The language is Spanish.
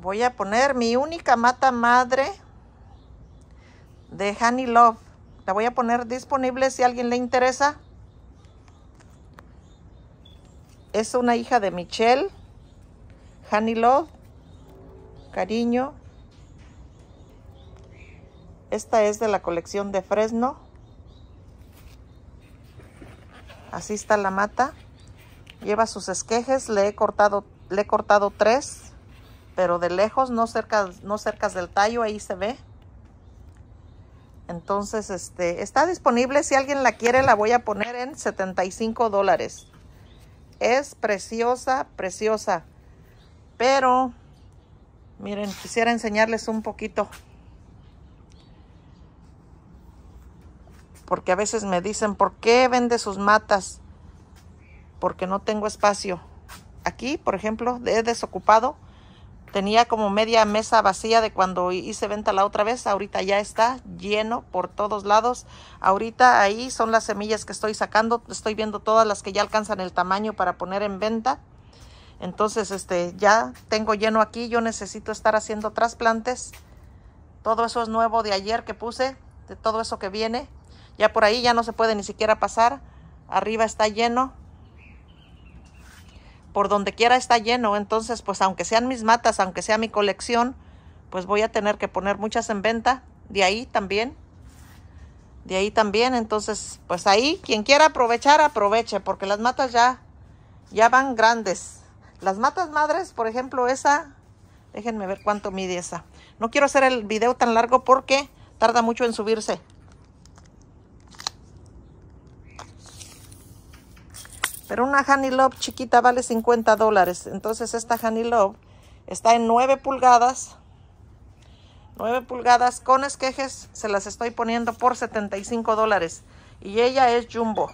voy a poner mi única mata madre de Honey Love. La voy a poner disponible si a alguien le interesa. Es una hija de Michelle. Honey Love. Cariño. Esta es de la colección de Fresno. Así está la mata. Lleva sus esquejes. Le he cortado, le he cortado tres pero de lejos, no cerca, no del tallo, ahí se ve. Entonces, este, está disponible. Si alguien la quiere, la voy a poner en 75 dólares. Es preciosa, preciosa. Pero, miren, quisiera enseñarles un poquito. Porque a veces me dicen, ¿por qué vende sus matas? Porque no tengo espacio. Aquí, por ejemplo, he desocupado Tenía como media mesa vacía de cuando hice venta la otra vez. Ahorita ya está lleno por todos lados. Ahorita ahí son las semillas que estoy sacando. Estoy viendo todas las que ya alcanzan el tamaño para poner en venta. Entonces, este, ya tengo lleno aquí. Yo necesito estar haciendo trasplantes. Todo eso es nuevo de ayer que puse, de todo eso que viene. Ya por ahí ya no se puede ni siquiera pasar. Arriba está lleno por donde quiera está lleno, entonces pues aunque sean mis matas, aunque sea mi colección, pues voy a tener que poner muchas en venta, de ahí también, de ahí también, entonces pues ahí quien quiera aprovechar, aproveche, porque las matas ya, ya van grandes. Las matas madres, por ejemplo, esa, déjenme ver cuánto mide esa. No quiero hacer el video tan largo porque tarda mucho en subirse. Pero una Honey Love chiquita vale 50 dólares. Entonces esta Honey Love está en 9 pulgadas. 9 pulgadas con esquejes. Se las estoy poniendo por 75 dólares. Y ella es Jumbo.